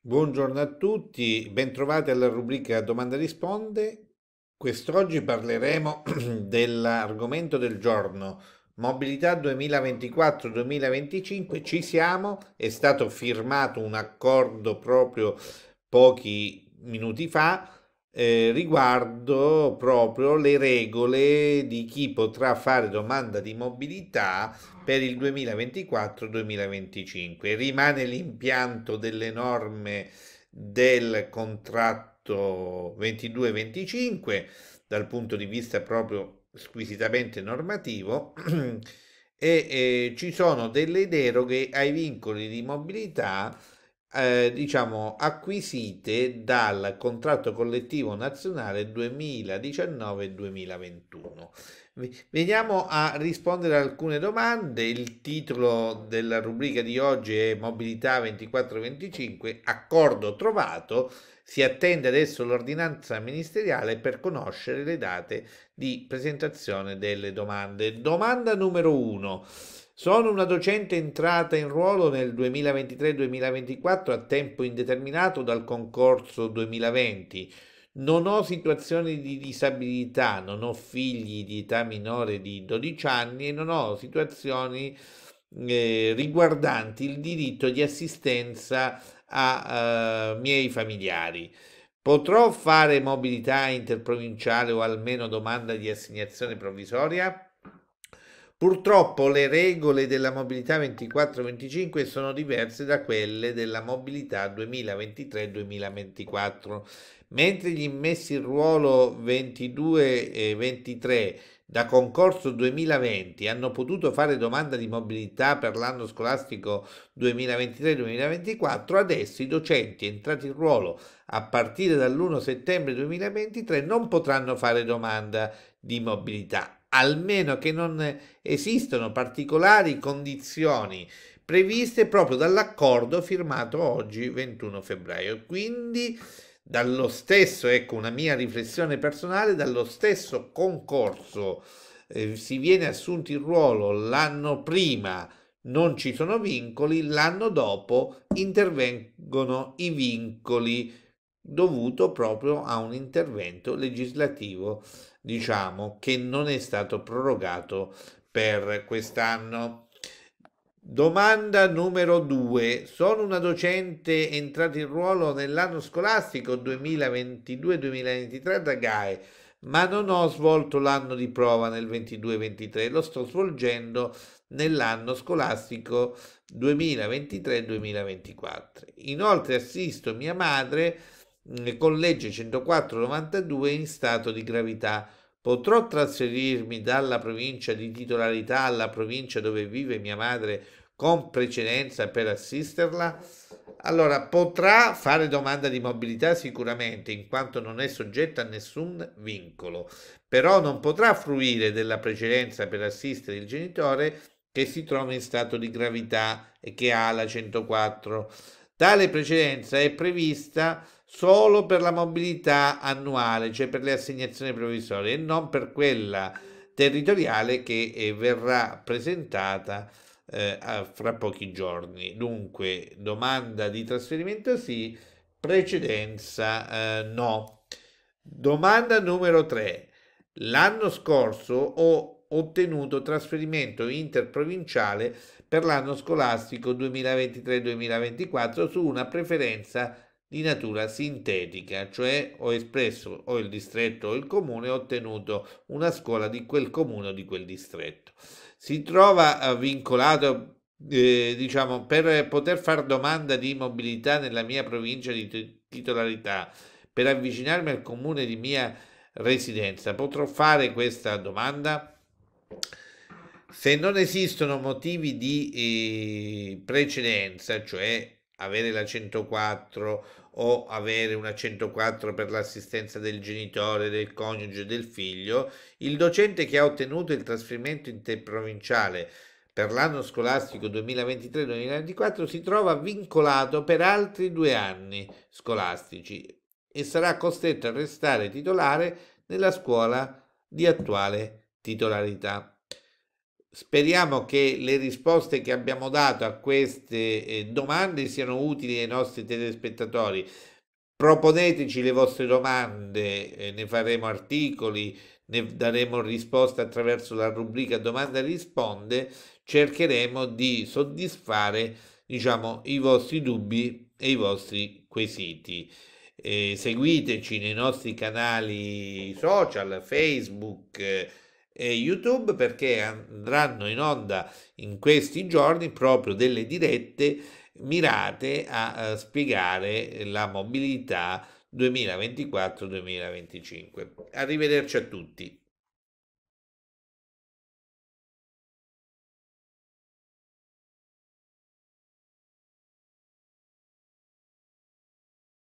Buongiorno a tutti, bentrovati alla rubrica Domanda Risponde. Quest'oggi parleremo dell'argomento del giorno, Mobilità 2024-2025. Ci siamo, è stato firmato un accordo proprio pochi minuti fa eh, riguardo proprio le regole di chi potrà fare domanda di mobilità per il 2024-2025. Rimane l'impianto delle norme del contratto 22-25 dal punto di vista proprio squisitamente normativo e eh, ci sono delle deroghe ai vincoli di mobilità eh, diciamo acquisite dal contratto collettivo nazionale 2019-2021. Veniamo a rispondere a alcune domande. Il titolo della rubrica di oggi è Mobilità 24-25, accordo trovato. Si attende adesso l'ordinanza ministeriale per conoscere le date di presentazione delle domande. Domanda numero 1. Sono una docente entrata in ruolo nel 2023-2024 a tempo indeterminato dal concorso 2020. Non ho situazioni di disabilità, non ho figli di età minore di 12 anni e non ho situazioni eh, riguardanti il diritto di assistenza a eh, miei familiari. Potrò fare mobilità interprovinciale o almeno domanda di assegnazione provvisoria? Purtroppo le regole della mobilità 24-25 sono diverse da quelle della mobilità 2023-2024. Mentre gli immessi in ruolo 22 23 da concorso 2020 hanno potuto fare domanda di mobilità per l'anno scolastico 2023-2024, adesso i docenti entrati in ruolo a partire dall'1 settembre 2023 non potranno fare domanda di mobilità almeno che non esistano particolari condizioni previste proprio dall'accordo firmato oggi 21 febbraio. Quindi dallo stesso, ecco una mia riflessione personale, dallo stesso concorso eh, si viene assunto il ruolo l'anno prima non ci sono vincoli, l'anno dopo intervengono i vincoli dovuto proprio a un intervento legislativo, diciamo, che non è stato prorogato per quest'anno. Domanda numero 2. Sono una docente entrata in ruolo nell'anno scolastico 2022-2023 da GAE, ma non ho svolto l'anno di prova nel 22-23, lo sto svolgendo nell'anno scolastico 2023-2024. Inoltre assisto mia madre con legge 10492 in stato di gravità. Potrò trasferirmi dalla provincia di titolarità alla provincia dove vive mia madre con precedenza per assisterla? Allora, potrà fare domanda di mobilità sicuramente, in quanto non è soggetta a nessun vincolo, però non potrà fruire della precedenza per assistere il genitore che si trova in stato di gravità e che ha la 104. Tale precedenza è prevista solo per la mobilità annuale, cioè per le assegnazioni provvisorie e non per quella territoriale che eh, verrà presentata eh, fra pochi giorni. Dunque, domanda di trasferimento sì, precedenza eh, no. Domanda numero 3. L'anno scorso ho ottenuto trasferimento interprovinciale per l'anno scolastico 2023-2024 su una preferenza di natura sintetica, cioè ho espresso o il distretto o il comune, ho ottenuto una scuola di quel comune o di quel distretto. Si trova eh, vincolato eh, diciamo, per poter fare domanda di mobilità nella mia provincia di titolarità, per avvicinarmi al comune di mia residenza, potrò fare questa domanda? Se non esistono motivi di eh, precedenza, cioè avere la 104 o avere una 104 per l'assistenza del genitore, del coniuge, del figlio, il docente che ha ottenuto il trasferimento interprovinciale per l'anno scolastico 2023-2024 si trova vincolato per altri due anni scolastici e sarà costretto a restare titolare nella scuola di attuale titolarità. Speriamo che le risposte che abbiamo dato a queste eh, domande siano utili ai nostri telespettatori. Proponeteci le vostre domande, eh, ne faremo articoli, ne daremo risposte attraverso la rubrica domanda risponde. Cercheremo di soddisfare diciamo, i vostri dubbi e i vostri quesiti. Eh, seguiteci nei nostri canali social, Facebook YouTube perché andranno in onda in questi giorni proprio delle dirette mirate a, a eh, spiegare la mobilità 2024-2025. Arrivederci a tutti.